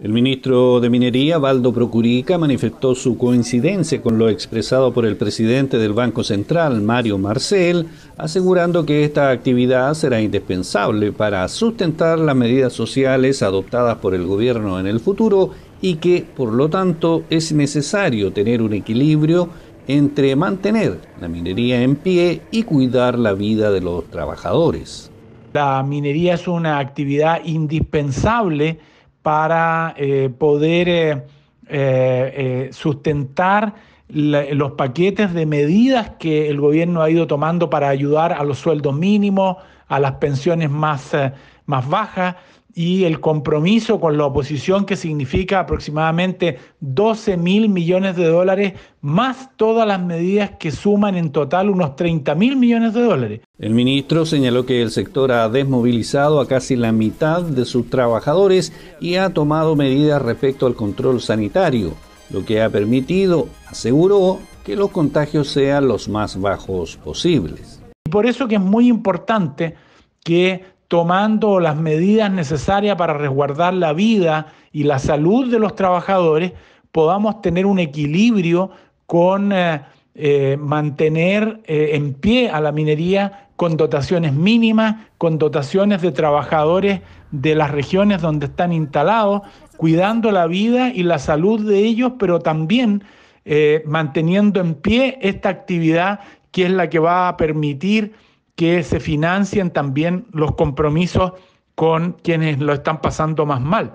El ministro de Minería, Valdo Procurica, manifestó su coincidencia con lo expresado por el presidente del Banco Central, Mario Marcel, asegurando que esta actividad será indispensable para sustentar las medidas sociales adoptadas por el gobierno en el futuro y que, por lo tanto, es necesario tener un equilibrio entre mantener la minería en pie y cuidar la vida de los trabajadores. La minería es una actividad indispensable para eh, poder eh, eh, sustentar los paquetes de medidas que el gobierno ha ido tomando para ayudar a los sueldos mínimos, a las pensiones más más baja y el compromiso con la oposición que significa aproximadamente 12 mil millones de dólares, más todas las medidas que suman en total unos 30 mil millones de dólares. El ministro señaló que el sector ha desmovilizado a casi la mitad de sus trabajadores y ha tomado medidas respecto al control sanitario, lo que ha permitido, aseguró, que los contagios sean los más bajos posibles. Y por eso que es muy importante que tomando las medidas necesarias para resguardar la vida y la salud de los trabajadores, podamos tener un equilibrio con eh, eh, mantener eh, en pie a la minería con dotaciones mínimas, con dotaciones de trabajadores de las regiones donde están instalados, cuidando la vida y la salud de ellos, pero también manteniendo en pie esta actividad que es la que va a permitir que se financien también los compromisos con quienes lo están pasando más mal.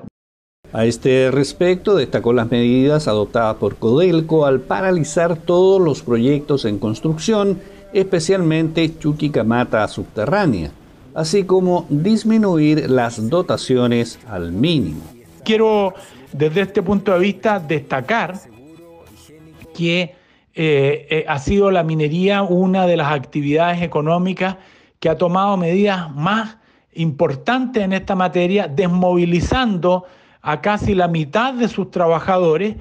A este respecto, destacó las medidas adoptadas por Codelco al paralizar todos los proyectos en construcción, especialmente Chuquicamata subterránea, así como disminuir las dotaciones al mínimo. Quiero, desde este punto de vista, destacar que eh, eh, ha sido la minería una de las actividades económicas que ha tomado medidas más importantes en esta materia, desmovilizando a casi la mitad de sus trabajadores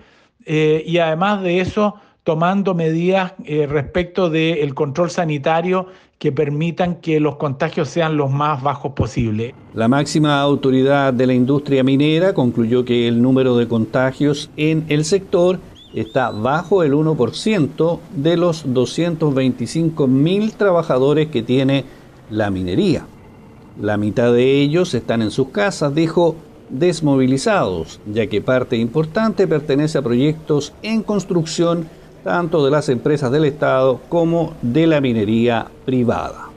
eh, y además de eso tomando medidas respecto del control sanitario que permitan que los contagios sean los más bajos posibles. La máxima autoridad de la industria minera concluyó que el número de contagios en el sector está bajo el 1% de los 225 mil trabajadores que tiene la minería. La mitad de ellos están en sus casas, dijo, desmovilizados, ya que parte importante pertenece a proyectos en construcción tanto de las empresas del Estado como de la minería privada.